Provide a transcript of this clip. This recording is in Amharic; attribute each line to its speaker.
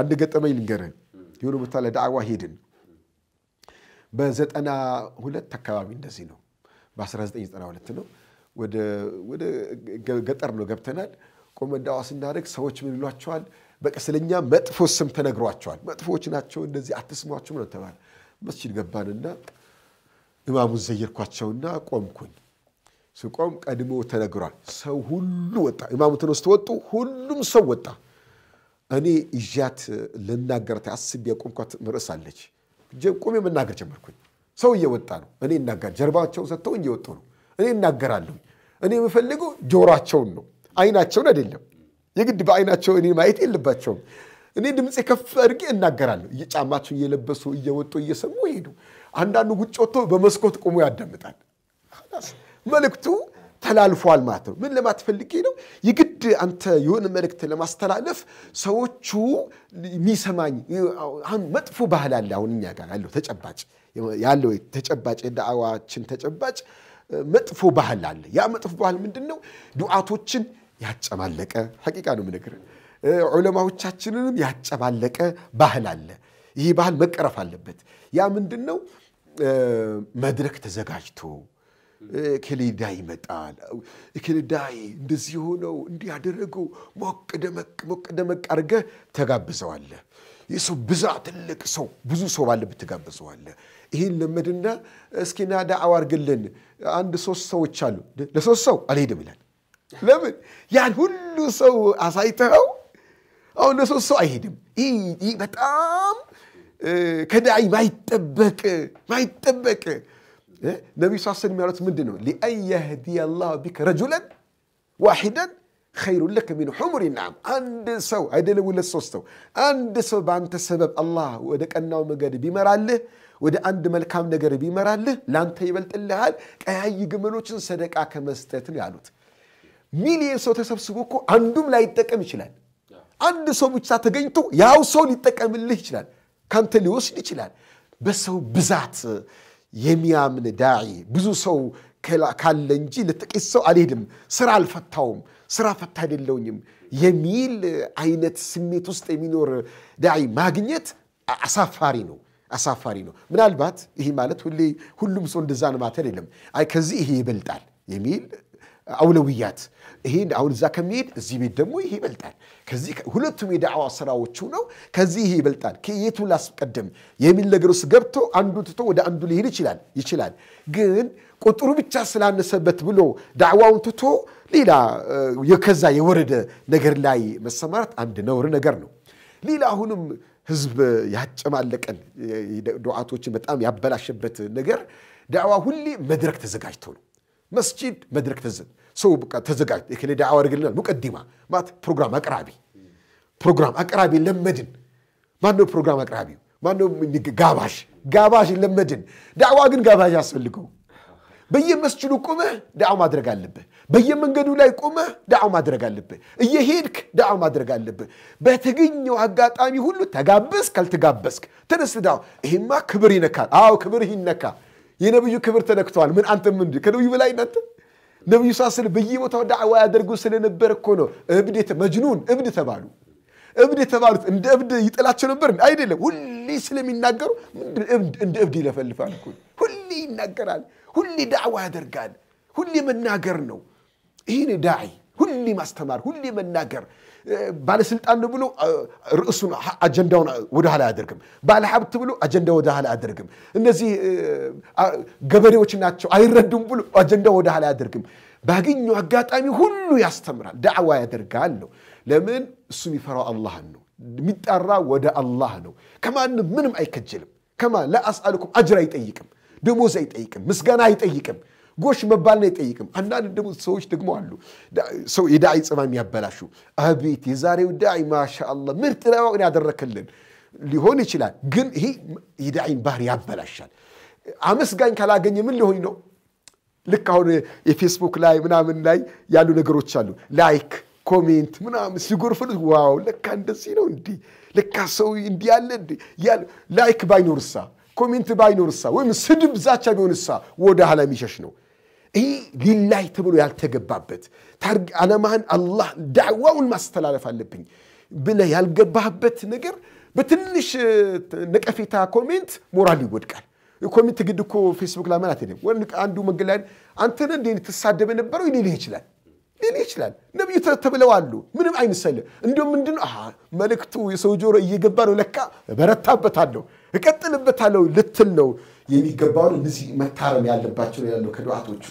Speaker 1: አንድ ገጠመኝ ልንገርህ። የሆነ ቦታ ለዳዕዋ ሄድን። በዘጠና ሁለት አካባቢ እንደዚህ ነው፣ በ1992 ነው። ወደ ገጠር ነው ገብተናል። ቆመን ዳዕዋ ስናደርግ ሰዎች ምን ይሏቸዋል? በቃ ስለኛ መጥፎ ስም ተነግሯቸዋል። መጥፎዎች ናቸው፣ እንደዚህ አትስሟቸው ነው ተባለ። መስጂድ ገባንና እማሙን ዘየርኳቸውና ቆምኩኝ። ስቆም ቀድሞ ተነግሯል። ሰው ሁሉ ወጣ። እማሙ ተነስቶ ወጡ። ሁሉም ሰው ወጣ። እኔ እዣት ልናገር አስቤ የቆምኳት ርዕስ አለች። ቆሜ መናገር ጀመርኩኝ። ሰው እየወጣ ነው። እኔ እናገር ጀርባቸውን ሰጥተው እየወጡ ነው። እኔ እናገራለሁ። እኔ የምፈልገው ጆሯቸውን ነው፣ አይናቸውን አይደለም። የግድ በአይናቸው እኔ ማየት የለባቸውም። እኔ ድምፅ ከፍ አድርጌ እናገራለሁ። ጫማቸው እየለበሱ እየወጡ እየሰሙ ይሄዱ። አንዳንዱ ውጭ ወጥቶ በመስኮት ቆሞ ያዳምጣል። መልእክቱ ተላልፏል ማለት ነው። ምን ለማትፈልጌ ነው? የግድ አንተ የሆነ መልእክት ለማስተላለፍ ሰዎቹ የሚሰማኝ አሁን መጥፎ ባህል አለ። አሁን እኛ ጋር ያለው ተጨባጭ ያለው ተጨባጭ የዳዋችን ተጨባጭ መጥፎ ባህል አለ። ያ መጥፎ ባህል ምንድን ነው? ዱዓቶችን ያጨማለቀ ሐቂቃ ነው ምንግር ዑለማዎቻችንንም ያጨማለቀ ባህል አለ። ይህ ባህል መቀረፍ አለበት። ያ ምንድን ነው? መድረክ ተዘጋጅቶ ከሌዳ ይመጣል። ከሌዳይ እንደዚህ ሆነው እንዲህ ሞቅ ደመቅ ሞቅ ደመቅ አድርገህ ተጋብዘዋለህ። የሰው ብዛት ትልቅ ሰው ብዙ ሰው ባለበት ተጋብዘዋለህ። ይህን ለመድና እስኪና ናዳ አዋርግልን አንድ ሶስት ሰዎች አሉ። ለሶስት ሰው አልሄድም ይላል። ለምን ያን ሁሉ ሰው አሳይተኸው አሁን ለሶስት ሰው አይሄድም። ይህ በጣም ከዳይ ማይጠበቅ ማይጠበቅ ነቢዩ ስ ስለም ያሉት ምንድን ነው? ሊአን የህዲየ ቢከ ረጁለን ዋሒደን ኸይሩን ለከ ሚን ሑሙሪ ናዓም። አንድ ሰው አይደለም ሁለት ሶስት አንድ ሰው በአንተ ሰበብ አላህ ወደ ቀናው መንገድ ቢመራልህ ወደ አንድ መልካም ነገር ቢመራልህ ለአንተ ይበልጥልሃል ቀያይ ግመሎችን ሰደቃ ከመስጠት ነው ያሉት። ሚሊየን ሰው ተሰብስቦ እኮ አንዱም ላይጠቀም ይችላል። አንድ ሰው ብቻ ተገኝቶ ያው ሰው ሊጠቀምልህ ይችላል፣ ካንተ ሊወስድ ይችላል። በሰው ብዛት የሚያምን ዳዒ ብዙ ሰው ካለ እንጂ ለጥቂት ሰው አልሄድም፣ ስራ አልፈታውም፣ ስራ ፈታ አይደለውኝም የሚል አይነት ስሜት ውስጥ የሚኖር ዳዒ ማግኘት አሳፋሪ ነው። አሳፋሪ ነው። ምናልባት ይሄ ማለት ሁሌ ሁሉም ሰው እንደዛ ነው ማለት አይደለም። አይ ከዚህ ይሄ ይበልጣል የሚል አውለውያት ይሄ አሁን እዛ ከሚሄድ እዚህ ቤት ደግሞ ይሄ ይበልጣል። ከዚህ ሁለቱም የዳዕዋ ስራዎቹ ነው። ከዚህ ይሄ ይበልጣል፣ ከየቱ ላስቀድም የሚል ነገር ውስጥ ገብቶ አንዱ ትቶ ወደ አንዱ ሊሄድ ይችላል ይችላል። ግን ቁጥሩ ብቻ ስላነሰበት ብሎ ዳዕዋውን ትቶ ሌላ ከዛ የወረደ ነገር ላይ መሰማራት አንድ ነውር ነገር ነው። ሌላ አሁንም ህዝብ ያጨማለቀን ዱዓቶችን በጣም ያበላሸበት ነገር ዳዕዋ ሁሌ መድረክ ተዘጋጅቶ ነው መስጂድ መድረክ ሰው ተዘጋጅ የከሌ ዳዕዋ አድርግልናል። ሙቀዲማ ማለት ፕሮግራም አቅራቢ ፕሮግራም አቅራቢ ለመድን። ማነው ፕሮግራም አቅራቢው? ማነው ጋባዥ? ጋባዥ ለመድን። ዳዕዋ ግን ጋባዥ አስፈልገው። በየመስጅዱ ቁመህ ዳዕዋ ማድረግ አለብህ። በየመንገዱ ላይ ቁመህ ዳዕዋ ማድረግ አለብህ። እየሄድክ ዳዕዋ ማድረግ አለብህ። በተገኘው አጋጣሚ ሁሉ ተጋበዝክ፣ አልተጋበዝክ ተነስ ዳዕዋ። ይሄማ ክብር ይነካል። አዎ ክብርህ ይነካል። የነብዩ ክብር ተነክተዋል። ምን አንተ ምን ከነብዩ በላይ እናንተ ነብዩ ሳስል በየቦታው ዳዕዋ ያደርጉ ስለነበር እኮ ነው እብድ መጅኑን እብድ ተባሉ። እብድ የተባሉት እንደ እብድ ይጥላቸው ነበር አይደለም። ሁሌ ስለሚናገሩ እንደ እብድ ይለፈልፋል ሁሌ ይናገራል፣ ሁሌ ዳዕዋ ያደርጋል፣ ሁሌ መናገር ነው። ይህን ዳዒ ሁሌ ማስተማር፣ ሁሌ መናገር። ባለስልጣን ብሎ ርዕሱን አጀንዳውን ወደኋላ አያደርግም። ባለሀብት ብሎ አጀንዳ ወደኋላ አያደርግም። እነዚህ ገበሬዎች ናቸው አይረዱም ብሎ አጀንዳ ወደኋላ አያደርግም። ባገኘው አጋጣሚ ሁሉ ያስተምራል፣ ዳዕዋ ያደርጋል ነው። ለምን እሱ የሚፈራው አላህን ነው። የሚጠራ ወደ አላህ ነው። ከማንም ምንም አይከጀልም። ከማ ለአስአልኩም አጅር አይጠይቅም፣ ደሞዝ አይጠይቅም፣ ምስጋና አይጠይቅም። ጎሽ መባልን አይጠይቅም። አንዳንድ ደግሞ ሰዎች ደግሞ አሉ ሰው የዳይ ጽማ የሚያበላሹ አቤት የዛሬው ዳይ ማሻአላ ምርጥ ለማወቅን ያደረክልን ሊሆን ይችላል። ግን ይሄ የዳይን ባህር ያበላሻል። አመስጋኝ ካላገኘ ምን ሊሆን ነው? ልክ አሁን የፌስቡክ ላይ ምናምን ላይ ያሉ ነገሮች አሉ ላይክ ኮሜንት ምናምን ሲጎርፍል ዋው ለካ እንደዚህ ነው እንዲ ለካ ሰው እንዲህ ያለ ያለ ላይክ ባይኖርሳ ኮሜንት ባይኖርሳ ወይም ስድብ ዛቻ ቢሆንሳ ወደ ኋላ የሚሸሽ ነው። ይህ ሊላይ ተብሎ ያልተገባበት ዓላማህን አላህ ዳዕዋውን ማስተላለፍ አለብኝ ብለ ያልገባህበት ነገር በትንሽ ነቀፌታ ኮሜንት ሞራል ይወድቃል። ኮሜንት ግድ እኮ ፌስቡክ ላመላት ማለት አይደለም። አንዱ መንገድ ላይ አንተን እንዴ ትሳደበ ነበረው ሊልህ ይችላል ሊልህ ይችላል። ነቢዩ ተብለው አሉ። ምንም አይምሰልህ። እንዲሁም ምንድን መልእክቱ የሰው ጆሮ እየገባ ነው። ለካ እበረታበታለሁ፣ እቀጥልበታለሁ ልትል ነው የሚገባውን እነዚህ መታረም ያለባቸው ያለው ከዱዓቶቹ